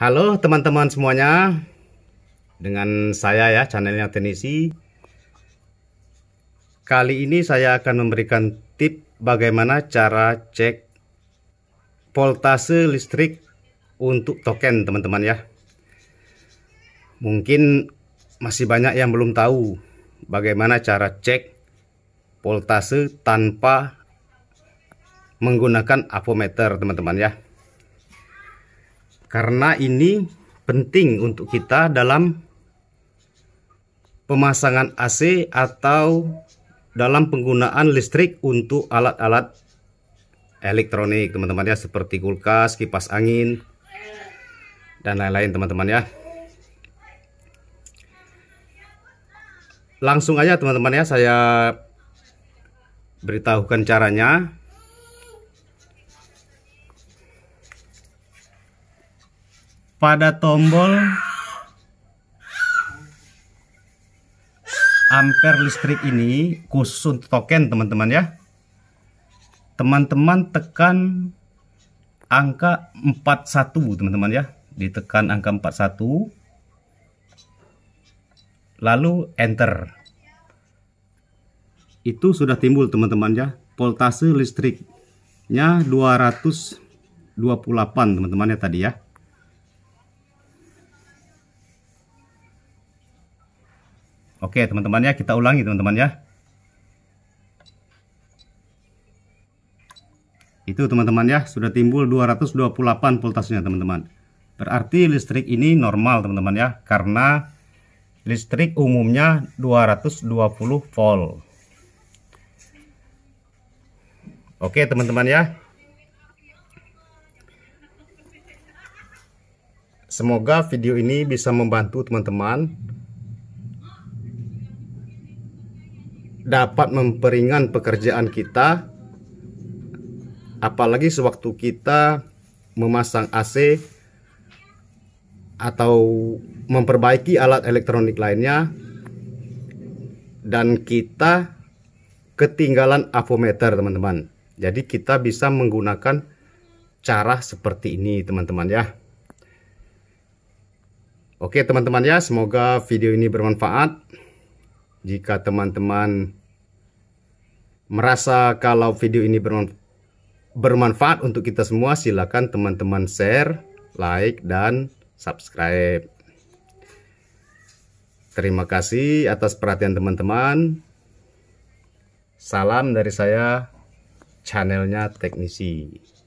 Halo teman-teman semuanya Dengan saya ya channelnya Tenisi Kali ini saya akan memberikan tip bagaimana cara cek voltase listrik untuk token teman-teman ya Mungkin masih banyak yang belum tahu bagaimana cara cek voltase tanpa menggunakan avometer teman-teman ya karena ini penting untuk kita dalam pemasangan AC atau dalam penggunaan listrik untuk alat-alat elektronik teman-teman ya seperti kulkas, kipas angin dan lain-lain teman-teman ya langsung aja teman-teman ya saya beritahukan caranya pada tombol ampere listrik ini khusus untuk token teman-teman ya teman-teman tekan angka 41 teman-teman ya ditekan angka 41 lalu enter itu sudah timbul teman-teman ya voltase listriknya 228 teman-teman ya tadi ya Oke teman-teman ya kita ulangi teman-teman ya. Itu teman-teman ya sudah timbul 228 voltasnya teman-teman. Berarti listrik ini normal teman-teman ya karena listrik umumnya 220 volt. Oke teman-teman ya. Semoga video ini bisa membantu teman-teman dapat memperingan pekerjaan kita apalagi sewaktu kita memasang AC atau memperbaiki alat elektronik lainnya dan kita ketinggalan avometer teman-teman jadi kita bisa menggunakan cara seperti ini teman-teman ya Oke teman-teman ya semoga video ini bermanfaat jika teman-teman merasa kalau video ini bermanfaat untuk kita semua, silakan teman-teman share, like, dan subscribe. Terima kasih atas perhatian teman-teman. Salam dari saya, channelnya Teknisi.